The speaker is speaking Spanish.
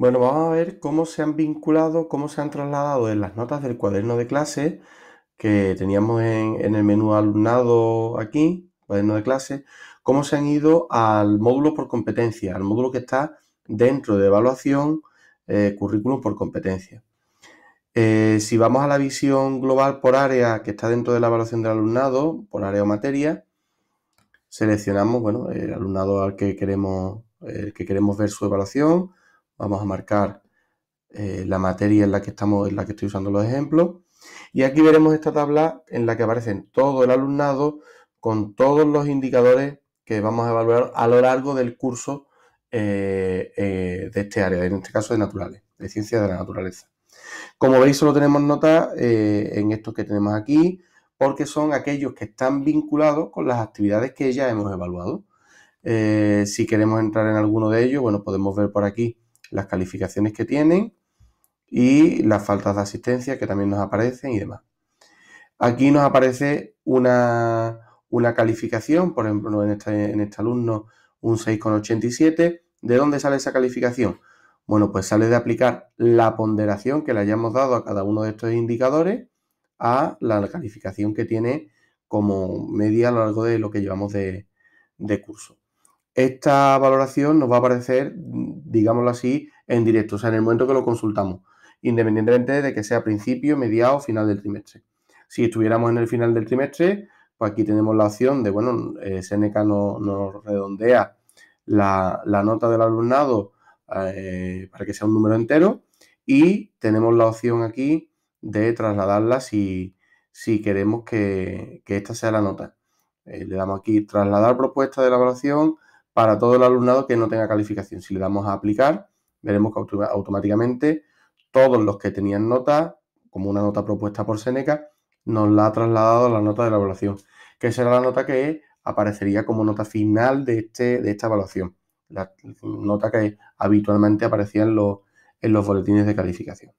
Bueno, vamos a ver cómo se han vinculado, cómo se han trasladado en las notas del cuaderno de clase que teníamos en, el menú alumnado aquí, cuaderno de clase, cómo se han ido al módulo por competencia, al módulo que está dentro de evaluación, eh, currículum por competencia. Eh, si vamos a la visión global por área que está dentro de la evaluación del alumnado, por área o materia, seleccionamos bueno, el alumnado al que queremos, que queremos ver su evaluación, vamos a marcar eh, la materia en la que estamos, en la que estoy usando los ejemplos. Y aquí veremos esta tabla en la que aparecen todo el alumnado con todos los indicadores que vamos a evaluar a lo largo del curso eh, eh, de este área, en este caso de naturales, de ciencias de la naturaleza. Como veis, solo tenemos notas en estos que tenemos aquí, porque son aquellos que están vinculados con las actividades que ya hemos evaluado. si queremos entrar en alguno de ellos, bueno, podemos ver por aquí las calificaciones que tienen y las faltas de asistencia que también nos aparecen y demás. Aquí nos aparece una, calificación, por ejemplo, en este, este alumno un 6,87. ¿De dónde sale esa calificación? Bueno, pues sale de aplicar la ponderación que le hayamos dado a cada uno de estos indicadores a la calificación que tiene como media a lo largo de lo que llevamos de curso esta valoración nos va a aparecer, digámoslo así, en directo, o sea, en el momento que lo consultamos, independientemente de que sea principio, mediado o final del trimestre. Si estuviéramos en el final del trimestre, pues aquí tenemos la opción de, bueno, eh, Seneca nos no redondea la, nota del alumnado eh, para que sea un número entero y tenemos la opción aquí de trasladarla si, queremos que, esta sea la nota. Eh, le damos aquí trasladar propuesta de la valoración para todo el alumnado que no tenga calificación. Si le damos a aplicar, veremos que automáticamente todos los que tenían nota, como una nota propuesta por Seneca, nos la ha trasladado a la nota de la evaluación, que será la nota que aparecería como nota final de, este, de esta evaluación, la nota que habitualmente aparecía los, en los boletines de calificación.